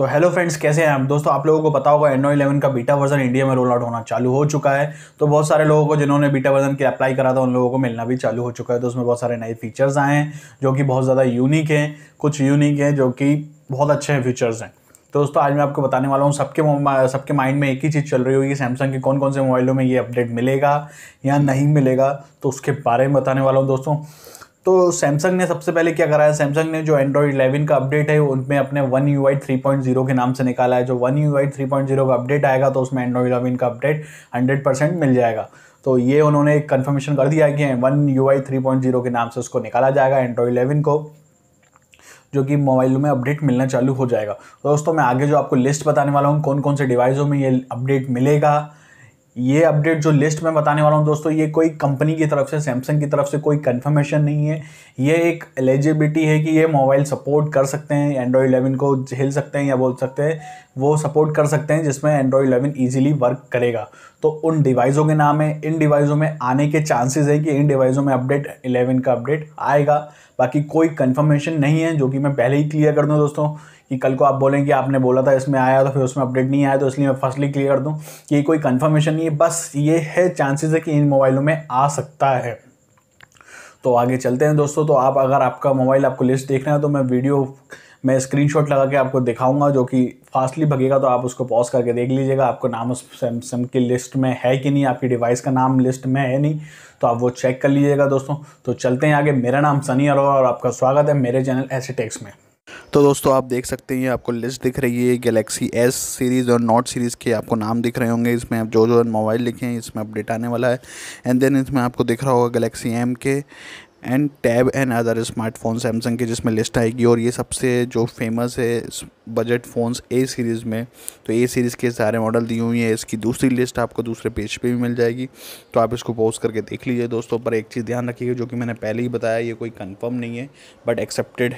तो hello friends कैसे हैं आप दोस्तों आप लोगों को पता होगा एंड्रॉइड इलेवन का बीटा वर्जन इंडिया में रोल आउट होना चालू हो चुका है तो बहुत सारे लोगों को जिन्होंने बीटा वर्जन के अप्लाई करा था उन लोगों को मिलना भी चालू हो चुका है तो उसमें बहुत सारे नए फीचर्स आए हैं जो कि बहुत ज़्यादा यूनिक हैं कुछ यूनिक हैं जो कि बहुत अच्छे हैं फीचर्स हैं तो दोस्तों आज मैं आपको बताने वाला हूँ सबके सबके माइंड में एक ही चीज़ चल रही होगी कि सैमसंग के कौन कौन से मोबाइलों में ये अपडेट मिलेगा या नहीं मिलेगा तो उसके बारे में बताने वाला हूँ दोस्तों तो सैमसंग ने सबसे पहले क्या कराया सैमसंग ने जो एंड्रॉयड 11 का अपडेट है उनमें अपने one U I three point zero के नाम से निकाला है जो one U I three point zero का अपडेट आएगा तो उसमें एंड्रॉयड 11 का अपडेट हंड्रेड परसेंट मिल जाएगा तो ये उन्होंने एक कन्फर्मेशन कर दिया कि one U I three point zero के नाम से उसको निकाला जाएगा एंड्रॉयड इलेवन को जो कि मोबाइल में अपडेट मिलना चालू हो जाएगा तो दोस्तों मैं आगे जो आपको लिस्ट बताने वाला हूँ कौन कौन से डिवाइसों में ये अपडेट मिलेगा ये अपडेट जो लिस्ट में बताने वाला हूँ दोस्तों ये कोई कंपनी की तरफ से सैमसंग की तरफ से कोई कंफर्मेशन नहीं है ये एक एलिजिबिलिटी है कि ये मोबाइल सपोर्ट कर सकते हैं एंड्रॉयड इलेवन को झेल सकते हैं या बोल सकते हैं वो सपोर्ट कर सकते हैं जिसमें एंड्रॉयड इलेवन ईजिली वर्क करेगा तो उन डिवाइसों के नाम है इन डिवाइसों में आने के चांसेस है कि इन डिवाइसों में अपडेट इलेवन का अपडेट आएगा बाकी कोई कन्फर्मेशन नहीं है जो कि मैं पहले ही क्लियर कर दूँ दोस्तों कि कल को आप बोलें कि आपने बोला था इसमें आया तो फिर उसमें अपडेट नहीं आया तो इसलिए मैं फर्स्टली क्लियर कर दूँ कि कोई कन्फर्मेशन नहीं है बस ये है चांसेस है कि इन मोबाइलों में आ सकता है तो आगे चलते हैं दोस्तों तो आप अगर आपका मोबाइल आपको लिस्ट देखना है तो मैं वीडियो मैं स्क्रीनशॉट लगा के आपको दिखाऊंगा जो कि फास्टली भगेगा तो आप उसको पॉज करके देख लीजिएगा आपको नाम उस सैमसंग की लिस्ट में है कि नहीं आपकी डिवाइस का नाम लिस्ट में है नहीं तो आप वो चेक कर लीजिएगा दोस्तों तो चलते हैं आगे मेरा नाम सनी अरोड़ा और आपका स्वागत है मेरे चैनल ऐसे टेक्स में तो दोस्तों आप देख सकते हैं आपको लिस्ट दिख रही है गैलेक्सी एस सीरीज़ और नॉट सीरीज़ के आपको नाम दिख रहे होंगे इसमें आप जो जो मोबाइल लिखे हैं इसमें अपडेट आने वाला है एंड देन इसमें आपको दिख रहा होगा गैलेक्सी एम के and tab and other smartphone Samsung के जिसमें लिस्ट आएगी और ये सबसे जो फेमस है बजट फ़ोन्स ए सीरीज़ में तो ए सीरीज़ के सारे मॉडल दिए हुए हैं इसकी दूसरी लिस्ट आपको दूसरे पेज पे भी मिल जाएगी तो आप इसको पोस्ट करके देख लीजिए दोस्तों पर एक चीज़ ध्यान रखिएगा जो कि मैंने पहले ही बताया ये कोई कन्फर्म नहीं है बट एक्सेप्टेड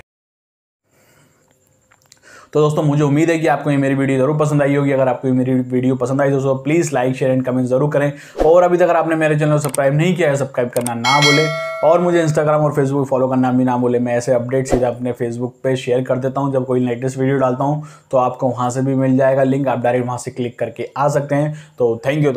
तो दोस्तों मुझे उम्मीद है कि आपको ये मेरी वीडियो जरूर पसंद आई होगी अगर आपको मेरी वीडियो पसंद आई दोस्तों please like share and comment जरूर करें और अभी तक अगर आपने मेरे चैनल को सब्सक्राइब नहीं किया है सब्सक्राइब करना ना बोले और मुझे इंस्टाग्राम और फेसबुक फॉलो करना भी ना बोले मैं ऐसे अपडेट सीधा अपने फेसबुक पे शेयर कर देता हूँ जब कोई लेटेस्ट वीडियो डालता हूँ तो आपको वहाँ से भी मिल जाएगा लिंक आप डायरेक्ट वहाँ से क्लिक करके आ सकते हैं तो थैंक यू